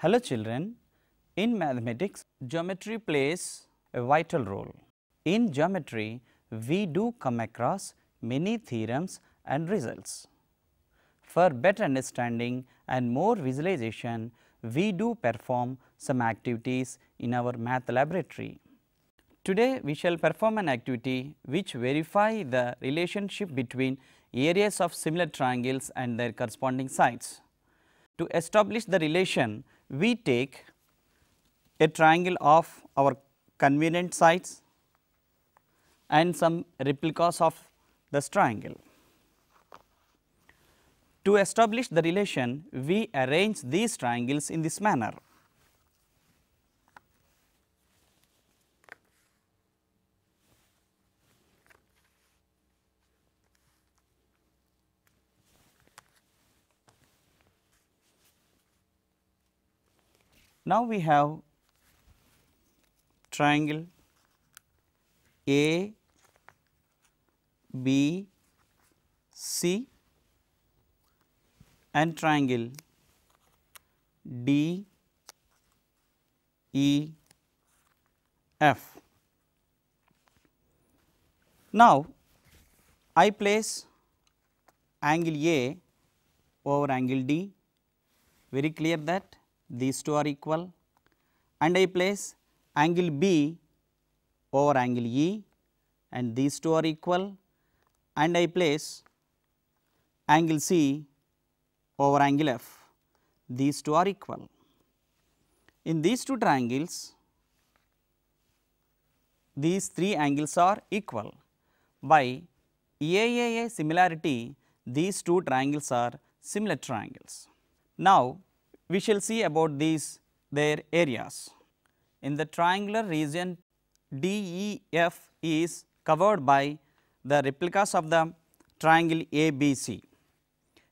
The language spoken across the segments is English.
Hello children, in mathematics geometry plays a vital role. In geometry we do come across many theorems and results. For better understanding and more visualization we do perform some activities in our math laboratory. Today we shall perform an activity which verify the relationship between areas of similar triangles and their corresponding sides. To establish the relation we take a triangle of our convenient sides and some replicas of this triangle. To establish the relation, we arrange these triangles in this manner. Now, we have triangle A, B, C and triangle D, E, F. Now, I place angle A over angle D, very clear that these two are equal and I place angle B over angle E and these two are equal and I place angle C over angle F these two are equal. In these two triangles these three angles are equal by AAA similarity these two triangles are similar triangles. Now, we shall see about these their areas. In the triangular region DEF is covered by the replicas of the triangle ABC.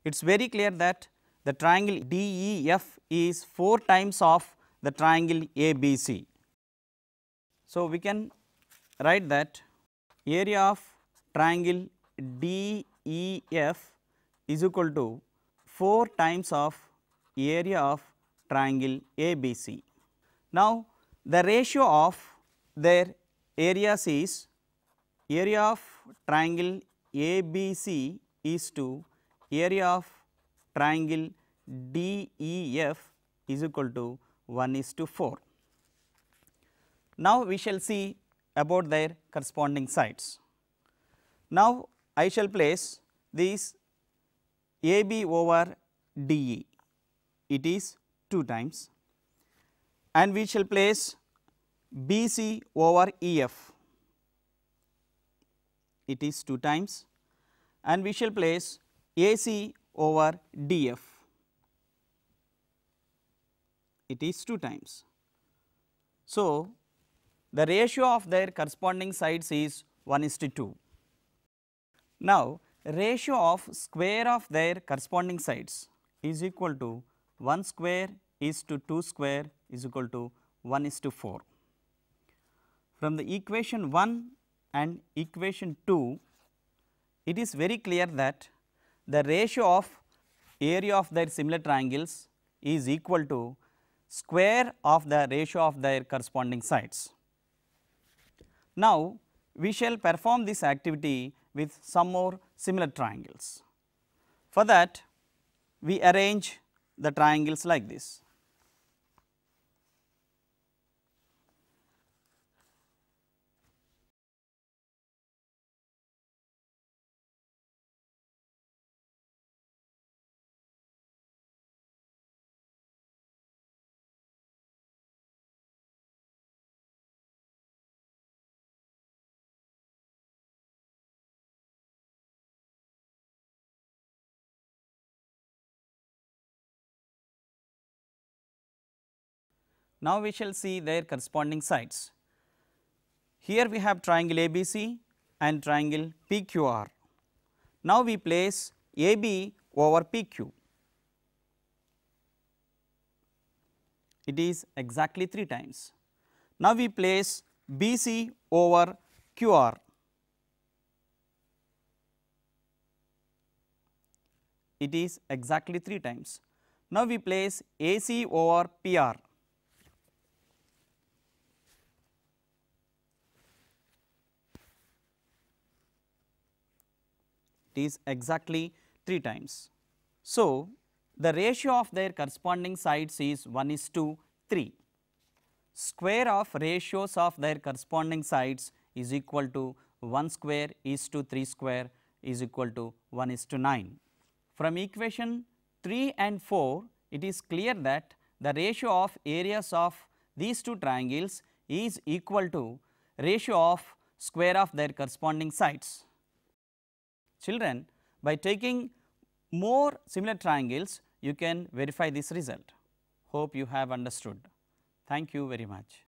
It is very clear that the triangle DEF is 4 times of the triangle ABC. So, we can write that area of triangle DEF is equal to 4 times of area of triangle ABC. Now, the ratio of their areas is area of triangle ABC is to area of triangle DEF is equal to 1 is to 4. Now, we shall see about their corresponding sides. Now, I shall place these AB over DE it is 2 times and we shall place BC over EF it is 2 times and we shall place AC over DF it is 2 times. So, the ratio of their corresponding sides is 1 is to 2. Now, ratio of square of their corresponding sides is equal to 1 square is to 2 square is equal to 1 is to 4. From the equation 1 and equation 2, it is very clear that the ratio of area of their similar triangles is equal to square of the ratio of their corresponding sides. Now, we shall perform this activity with some more similar triangles. For that, we arrange the triangles like this. Now, we shall see their corresponding sides. Here we have triangle ABC and triangle PQR. Now, we place AB over PQ. It is exactly 3 times. Now, we place BC over QR. It is exactly 3 times. Now, we place AC over PR. it is exactly 3 times. So, the ratio of their corresponding sides is 1 is to 3. Square of ratios of their corresponding sides is equal to 1 square is to 3 square is equal to 1 is to 9. From equation 3 and 4, it is clear that the ratio of areas of these two triangles is equal to ratio of square of their corresponding sides children by taking more similar triangles you can verify this result. Hope you have understood. Thank you very much.